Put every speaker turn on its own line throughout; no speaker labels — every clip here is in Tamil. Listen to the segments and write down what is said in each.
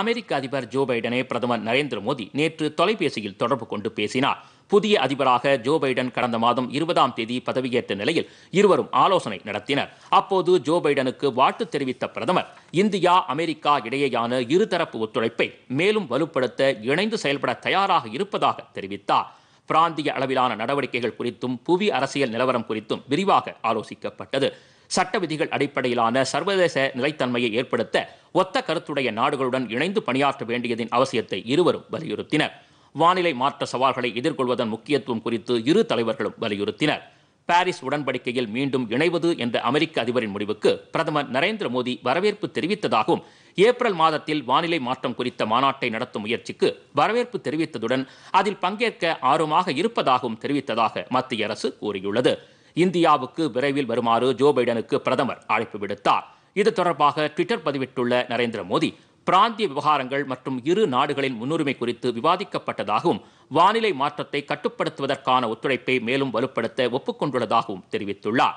அமெரிக்க அதிபர் ஜோ பைடனை பிரதமர் நரேந்திர மோடி நேற்று தொலைபேசியில் தொடர்பு கொண்டு பேசினார் புதிய அதிபராக ஜோ பைடன் கடந்த மாதம் இருபதாம் தேதி பதவியேற்ற நிலையில் இருவரும் ஆலோசனை நடத்தினர் அப்போது ஜோ பைடனுக்கு வாழ்த்து தெரிவித்த பிரதமர் இந்தியா அமெரிக்கா இடையேயான இருதரப்பு ஒத்துழைப்பை மேலும் வலுப்படுத்த இணைந்து செயல்பட தயாராக இருப்பதாக தெரிவித்தார் பிராந்திய அளவிலான நடவடிக்கைகள் குறித்தும் புவி அரசியல் நிலவரம் குறித்தும் விரிவாக ஆலோசிக்கப்பட்டது சட்ட விதிகள் அடிப்படையிலான சர்வதேச நிலைத்தன்மையை ஏற்படுத்த ஒத்த கருத்துடைய நாடுகளுடன் இணைந்து பணியாற்ற வேண்டியதின் அவசியத்தை இருவரும் வலியுறுத்தினர் வானிலை மாற்ற சவால்களை எதிர்கொள்வதன் முக்கியத்துவம் குறித்து இரு தலைவர்களும் வலியுறுத்தினர் பாரிஸ் உடன்படிக்கையில் மீண்டும் இணைவது என்ற அமெரிக்க அதிபரின் முடிவுக்கு பிரதமர் நரேந்திர மோடி வரவேற்பு தெரிவித்ததாகவும் ஏப்ரல் மாதத்தில் வானிலை மாற்றம் குறித்த மாநாட்டை நடத்தும் முயற்சிக்கு வரவேற்பு தெரிவித்ததுடன் அதில் பங்கேற்க ஆர்வமாக இருப்பதாகவும் தெரிவித்ததாக மத்திய அரசு கூறியுள்ளது இந்தியாவுக்கு விரைவில் வருமாறு ஜோ பைடனுக்கு பிரதமர் அழைப்பு விடுத்தார் இது தொடர்பாக ட்விட்டர் பதிவிட்டுள்ள நரேந்திர மோடி பிராந்திய விவகாரங்கள் மற்றும் இரு நாடுகளின் முன்னுரிமை குறித்து விவாதிக்கப்பட்டதாகவும் வானிலை மாற்றத்தை கட்டுப்படுத்துவதற்கான ஒத்துழைப்பை மேலும் வலுப்படுத்த ஒப்புக்கொண்டுள்ளதாகவும் தெரிவித்துள்ளார்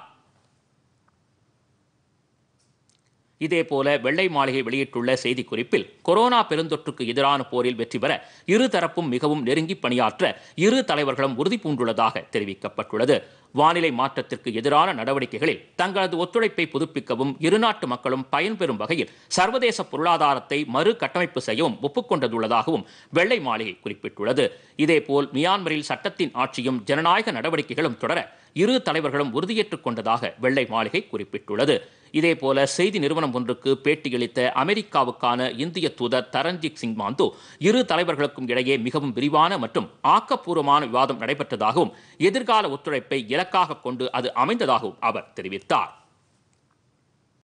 இதேபோல வெள்ளை மாளிகை வெளியிட்டுள்ள செய்திக்குறிப்பில் கொரோனா பெருந்தொற்றுக்கு எதிரான போரில் வெற்றி பெற இருதரப்பும் மிகவும் நெருங்கி பணியாற்ற இரு தலைவர்களும் உறுதிபூண்டுள்ளதாக தெரிவிக்கப்பட்டுள்ளது வானிலை மாற்றத்திற்கு எதிரான நடவடிக்கைகளில் தங்களது ஒத்துழைப்பை புதுப்பிக்கவும் இருநாட்டு மக்களும் பயன்பெறும் வகையில் சர்வதேச பொருளாதாரத்தை மறு கட்டமைப்பு செய்யவும் ஒப்புக்கொண்டதுள்ளதாகவும் வெள்ளை மாளிகை குறிப்பிட்டுள்ளது இதேபோல் மியான்மரில் சட்டத்தின் ஆட்சியும் ஜனநாயக நடவடிக்கைகளும் தொடர இரு தலைவர்களும் உறுதியேற்றுக் கொண்டதாக வெள்ளை மாளிகை குறிப்பிட்டுள்ளது இதேபோல செய்தி நிறுவனம் ஒன்றுக்கு பேட்டியளித்த அமெரிக்காவுக்கான இந்திய தூதர் தரன்ஜித் சிங் மாந்து இரு தலைவர்களுக்கும் இடையே மிகவும் விரிவான மற்றும் ஆக்கப்பூர்வமான விவாதம் நடைபெற்றதாகவும் எதிர்கால ஒத்துழைப்பை இலக்காக கொண்டு அது அமைந்ததாகவும் அவர் தெரிவித்தார்